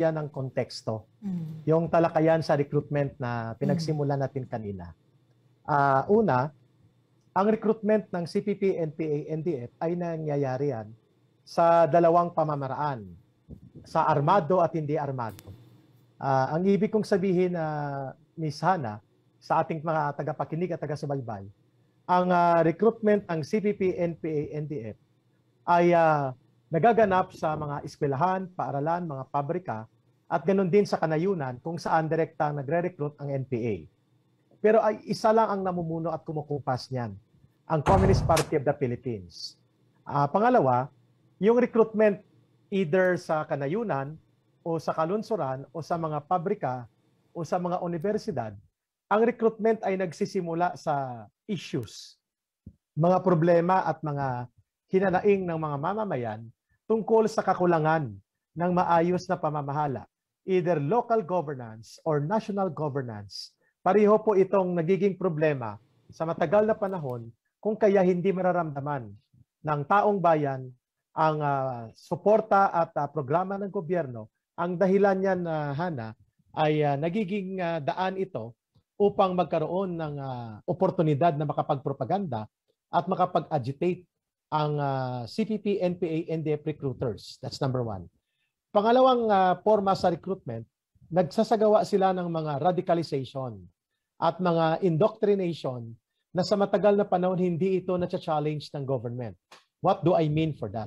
yan ang konteksto. Mm. Yung talakayan sa recruitment na pinagsimulan mm. natin kanina. Uh, una, ang recruitment ng CPP, NPA, NDF ay nangyayari yan sa dalawang pamamaraan. Sa armado at hindi armado. Uh, ang ibig kong sabihin na uh, Miss Hana, sa ating mga tagapakinig at tagasubaybay, ang uh, recruitment ng CPP, NPA, NDF ay uh, nagaganap sa mga eskwelahan, paaralan, mga pabrika, at ganun din sa kanayunan kung saan direktang nagre-recruit ang NPA. Pero ay isa lang ang namumuno at kumukupas niyan, ang Communist Party of the Philippines. Uh, pangalawa, yung recruitment either sa kanayunan o sa kalunsuran o sa mga pabrika o sa mga universidad, ang recruitment ay nagsisimula sa issues, mga problema at mga hinanaing ng mga mamamayan tungkol sa kakulangan ng maayos na pamamahala, either local governance or national governance. Pariho po itong nagiging problema sa matagal na panahon kung kaya hindi mararamdaman ng taong bayan ang uh, suporta at uh, programa ng gobyerno, ang dahilan niyan, uh, Hana, ay uh, nagiging uh, daan ito upang magkaroon ng uh, oportunidad na makapagpropaganda at makapag-agitate ang uh, ah, CPP, NPA, NDF recruiters. That's number one. Pangalawang uh, forma sa recruitment, nagsasagawa sila ng mga radicalization at mga indoctrination na sa matagal na panahon hindi ito na-challenge ng government. What do I mean for that?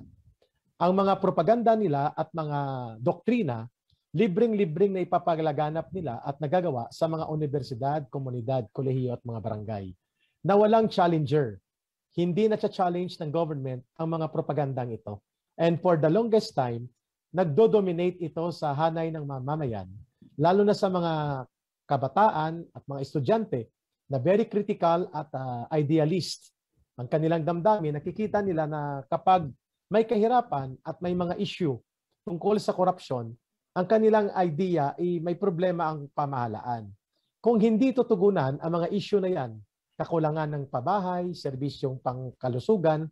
Ang mga propaganda nila at mga doktrina, libreng-libreng na ipapaglaganap nila at nagagawa sa mga universidad, komunidad, kolehiyo at mga barangay na walang challenger hindi na challenge ng government ang mga propagandang ito. And for the longest time, nagdo-dominate ito sa hanay ng mamamayan, lalo na sa mga kabataan at mga estudyante na very critical at uh, idealist. Ang kanilang damdamin, nakikita nila na kapag may kahirapan at may mga issue tungkol sa korupsyon, ang kanilang idea ay may problema ang pamahalaan. Kung hindi tutugunan ang mga issue na yan kakulangan ng pabahay, serbisyong pangkalusugan,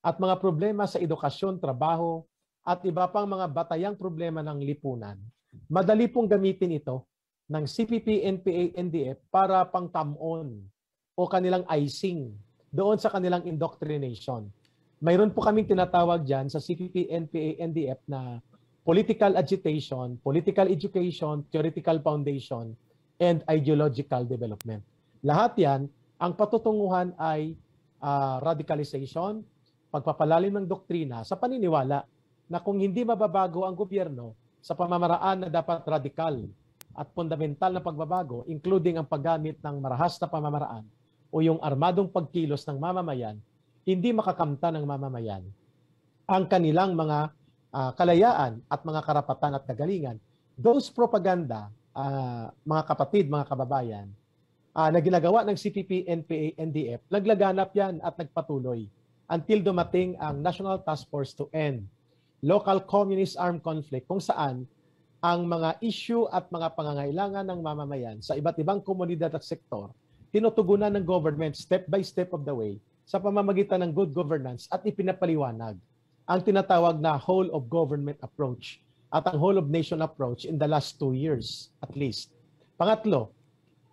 at mga problema sa edukasyon, trabaho, at iba pang mga batayang problema ng lipunan, madali pong gamitin ito ng CPP, NPA, NDF para pang tamon o kanilang icing doon sa kanilang indoctrination. Mayroon po kaming tinatawag dyan sa CPP, NPA, NDF na political agitation, political education, theoretical foundation, and ideological development. Lahat yan ang patutunguhan ay uh, radicalization, pagpapalalim ng doktrina sa paniniwala na kung hindi mababago ang gobyerno sa pamamaraan na dapat radikal at fundamental na pagbabago, including ang paggamit ng marahas na pamamaraan o yung armadong pagkilos ng mamamayan, hindi makakamta ng mamamayan ang kanilang mga uh, kalayaan at mga karapatan at kagalingan. Those propaganda, uh, mga kapatid, mga kababayan, uh, na ginagawa ng CPP, NPA, NDF, naglaganap yan at nagpatuloy until dumating ang National Task Force to End Local Communist Armed Conflict kung saan ang mga issue at mga pangangailangan ng mamamayan sa iba't ibang komunidad at sektor tinutugunan ng government step by step of the way sa pamamagitan ng good governance at ipinapaliwanag ang tinatawag na whole of government approach at ang whole of nation approach in the last two years at least. Pangatlo,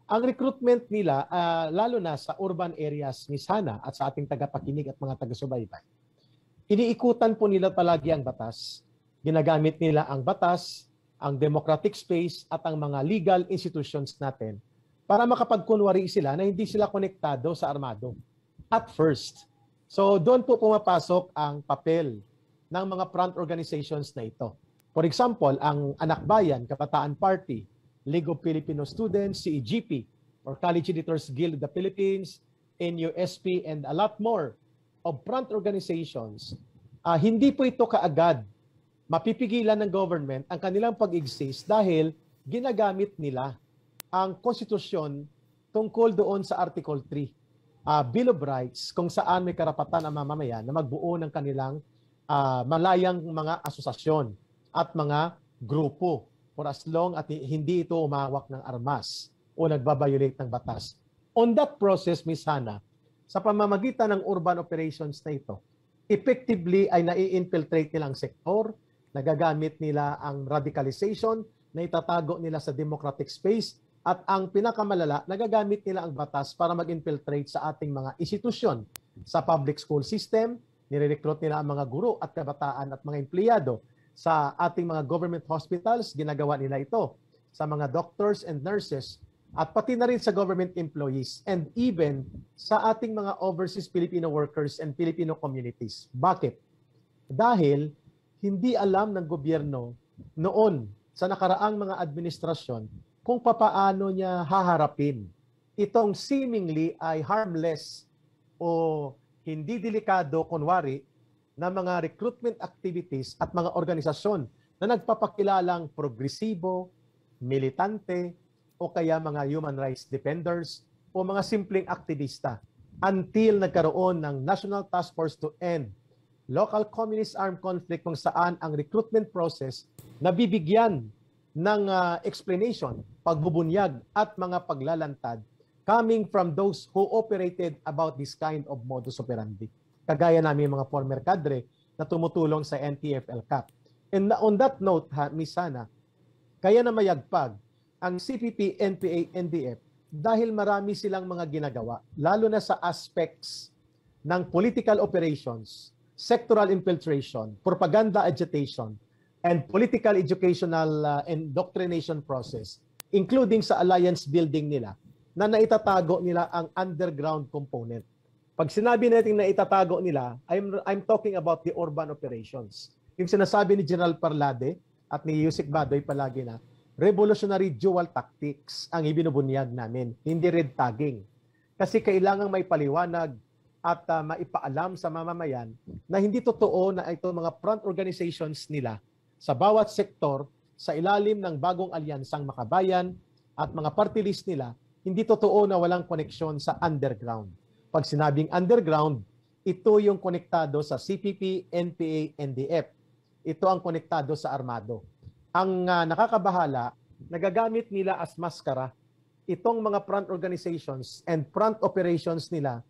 ang recruitment nila, uh, lalo na sa urban areas ni Sana at sa ating tagapakinig at mga taga-subaybay, iniikutan po nila palagi ang batas. Ginagamit nila ang batas, ang democratic space at ang mga legal institutions natin para makapagkunwari sila na hindi sila konektado sa armado at first. So doon po pumapasok ang papel ng mga front organizations na ito. For example, ang Anakbayan, Bayan, Kabataan Party, League of Filipino Students, CEGP, or College Editors Guild of the Philippines, NUSP, and a lot more of front organizations, uh, hindi po ito kaagad mapipigilan ng government ang kanilang pag-exist dahil ginagamit nila ang konstitusyon tungkol doon sa Article 3, uh, ah, Bill of Rights, kung saan may karapatan ang mamamayan na magbuo ng kanilang uh, malayang mga asosasyon at mga grupo for as long at hindi ito umawak ng armas o nagbabiolate ng batas. On that process, Miss Hannah, sa pamamagitan ng urban operations na ito, effectively ay nai-infiltrate nila ang sektor, nagagamit nila ang radicalization, na itatago nila sa democratic space, at ang pinakamalala, nagagamit nila ang batas para mag-infiltrate sa ating mga institusyon, sa public school system, nire-recruit nila ang mga guro at kabataan at mga empleyado sa ating mga government hospitals, ginagawa nila ito sa mga doctors and nurses at pati na rin sa government employees and even sa ating mga overseas Filipino workers and Filipino communities. Bakit? Dahil hindi alam ng gobyerno noon sa nakaraang mga administrasyon kung papaano niya haharapin itong seemingly ay harmless o hindi delikado kunwari na mga recruitment activities at mga organisasyon na nagpapakilalang progresibo, militante, o kaya mga human rights defenders o mga simpleng aktivista until nagkaroon ng National Task Force to End Local Communist Armed Conflict kung saan ang recruitment process nabibigyan ng uh, explanation, pagbubunyag at mga paglalantad coming from those who operated about this kind of modus operandi kagaya namin mga former kadre na tumutulong sa NTFL Cup. And on that note, ha, Miss Sana, kaya na mayagpag ang CPP, NPA, NDF dahil marami silang mga ginagawa, lalo na sa aspects ng political operations, sectoral infiltration, propaganda agitation, and political educational uh, indoctrination process, including sa alliance building nila, na naitatago nila ang underground component pag sinabi natin na itatago nila, I'm, I'm talking about the urban operations. Yung sinasabi ni General Parlade at ni Yusik Badoy palagi na, revolutionary dual tactics ang ibinubunyag namin, hindi red tagging. Kasi kailangang may paliwanag at uh, maipaalam sa mamamayan na hindi totoo na ito mga front organizations nila sa bawat sektor sa ilalim ng bagong alyansang makabayan at mga party list nila, hindi totoo na walang koneksyon sa underground. Pag sinabing underground, ito yung konektado sa CPP, NPA, NDF. Ito ang konektado sa armado. Ang uh, nakakabahala, nagagamit nila as maskara itong mga front organizations and front operations nila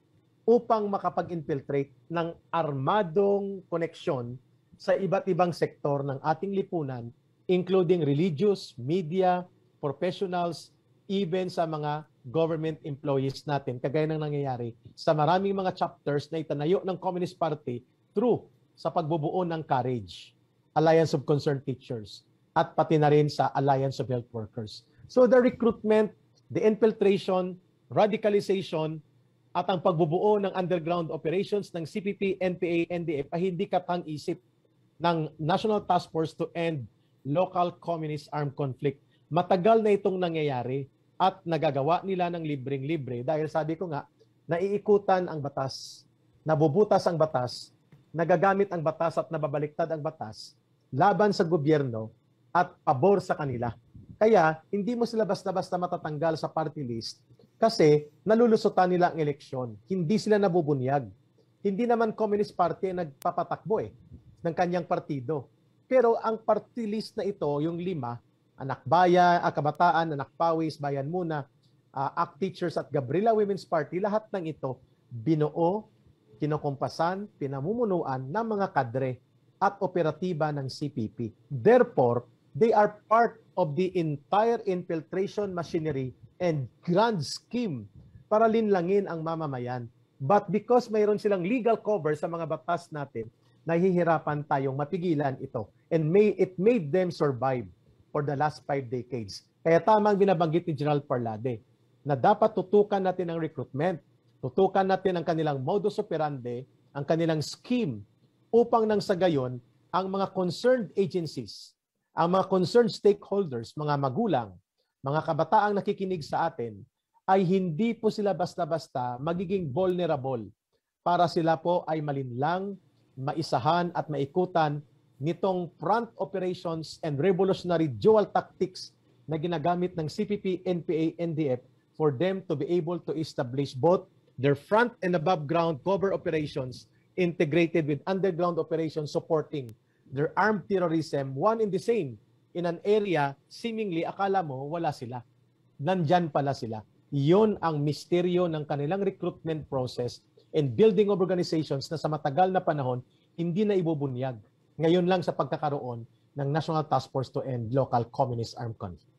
upang makapag-infiltrate ng armadong koneksyon sa iba't ibang sektor ng ating lipunan, including religious, media, professionals, even sa mga government employees natin, kagaya ng nangyayari sa maraming mga chapters na itanayo ng Communist Party through sa pagbubuo ng Courage, Alliance of Concerned Teachers, at pati na rin sa Alliance of Health Workers. So the recruitment, the infiltration, radicalization, at ang pagbubuo ng underground operations ng CPP, NPA, NDF ay hindi katang-isip ng National Task Force to End Local Communist Armed Conflict. Matagal na itong nangyayari at nagagawa nila ng libreng-libre dahil sabi ko nga, naiikutan ang batas, nabubutas ang batas, nagagamit ang batas at nababaliktad ang batas laban sa gobyerno at pabor sa kanila. Kaya hindi mo sila basta-basta matatanggal sa party list kasi nalulusutan nila ang eleksyon. Hindi sila nabubunyag. Hindi naman Communist Party ang nagpapatakbo eh ng kanyang partido. Pero ang party list na ito, yung lima, anak bayan, ah, kabataan, anak pawis, bayan muna, uh, ACT Teachers at Gabriela Women's Party, lahat ng ito binuo, kinokompasan, pinamumunuan ng mga kadre at operatiba ng CPP. Therefore, they are part of the entire infiltration machinery and grand scheme para linlangin ang mamamayan. But because mayroon silang legal cover sa mga batas natin, nahihirapan tayong mapigilan ito. And may, it made them survive for the last five decades. Kaya tama ang binabanggit ni General Parlade na dapat tutukan natin ang recruitment, tutukan natin ang kanilang modus operandi, ang kanilang scheme upang nang sa gayon ang mga concerned agencies, ang mga concerned stakeholders, mga magulang, mga kabataang nakikinig sa atin ay hindi po sila basta-basta magiging vulnerable para sila po ay malinlang, maisahan at maikutan nitong front operations and revolutionary dual tactics na ginagamit ng CPP, NPA, NDF for them to be able to establish both their front and above ground cover operations integrated with underground operations supporting their armed terrorism, one in the same, in an area seemingly akala mo wala sila. Nandyan pala sila. Iyon ang misteryo ng kanilang recruitment process and building of organizations na sa matagal na panahon hindi na ibubunyag ngayon lang sa pagkakaroon ng National Task Force to End Local Communist Armed Conflict.